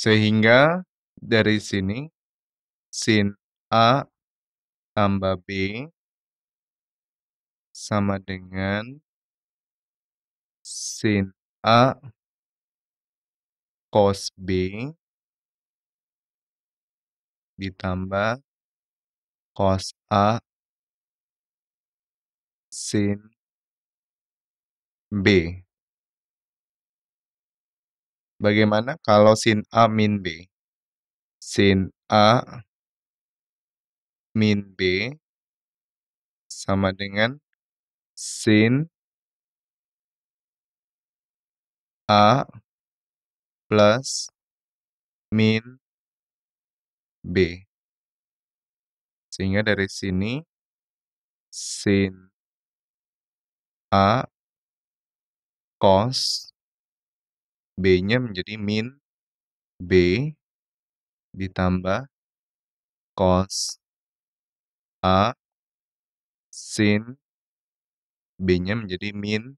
Sehingga dari sini sin A tambah B sama dengan sin A cos B ditambah cos A sin B. Bagaimana kalau sin A min B? Sin A min B sama dengan sin A plus min B. Sehingga dari sini sin A cos B-nya menjadi min B ditambah cos A sin B-nya menjadi min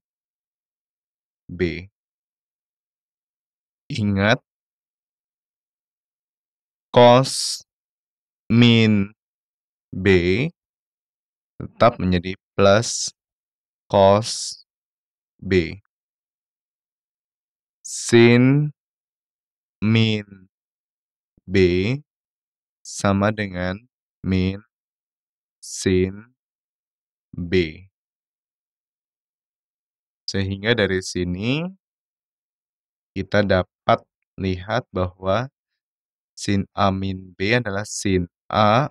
B. Ingat, cos min B tetap menjadi plus cos B. Sin min B sama dengan min sin B. Sehingga dari sini kita dapat lihat bahwa sin A min B adalah sin A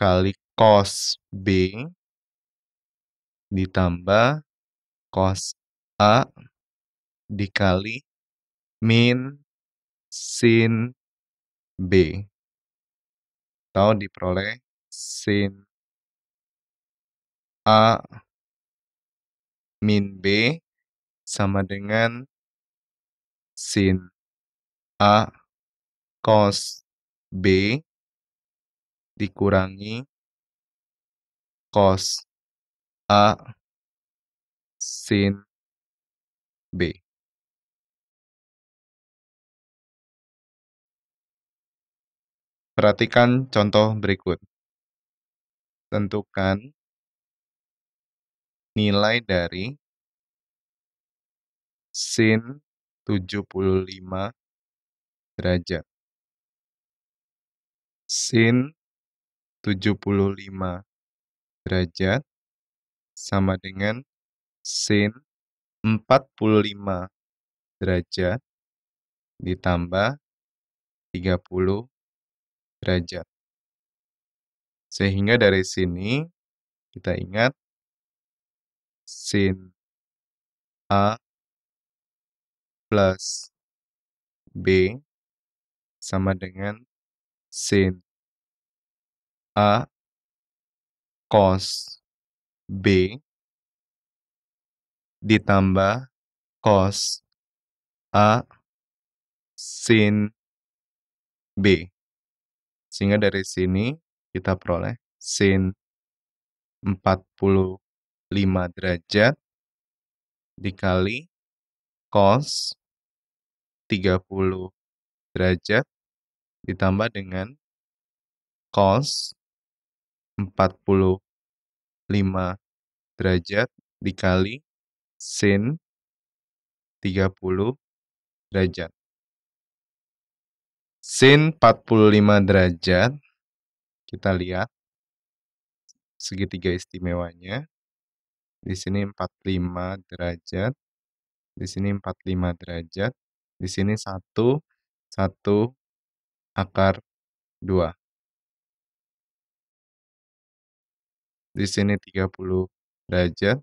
kali cos B ditambah cos A dikali min sin B atau diperoleh sin A min B sama dengan sin A cos B dikurangi cos A sin B. Perhatikan contoh berikut. Tentukan nilai dari sin 75 derajat. Sin 75 derajat sama dengan sin 45 derajat ditambah 30 derajat. Sehingga dari sini kita ingat sin A plus B sama dengan sin A cos B ditambah cos A sin B. Sehingga dari sini kita peroleh sin 45 derajat dikali cos 30 derajat ditambah dengan cos 45 derajat dikali sin 30 derajat. Sin 45 derajat. Kita lihat segitiga istimewanya. Di sini 45 derajat. Di sini 45 derajat. Di sini 1, 1, akar 2. Di sini 30 derajat.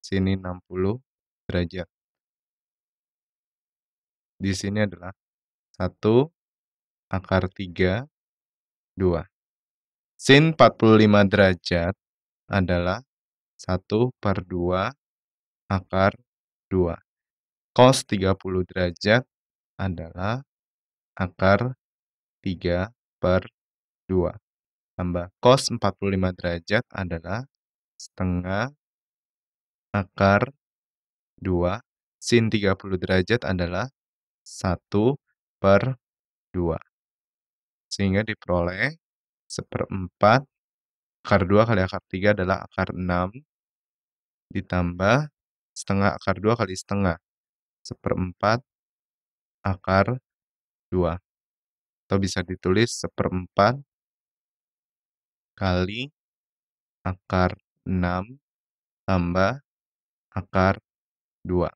Di sini 60 derajat. Di sini adalah 1, akar 3, 2. Sin 45 derajat adalah 1 per 2 akar 2. Cos 30 derajat adalah akar 3 per 2. Tambah cos 45 derajat adalah setengah akar 2. Sin 30 derajat adalah 1 per 2 sehingga diperoleh seperempat akar 2 kali akar 3 adalah akar 6 ditambah setengah akar 2 kali setengah seperempat akar 2 atau bisa ditulis seperempat kali akar 6 tambah akar 2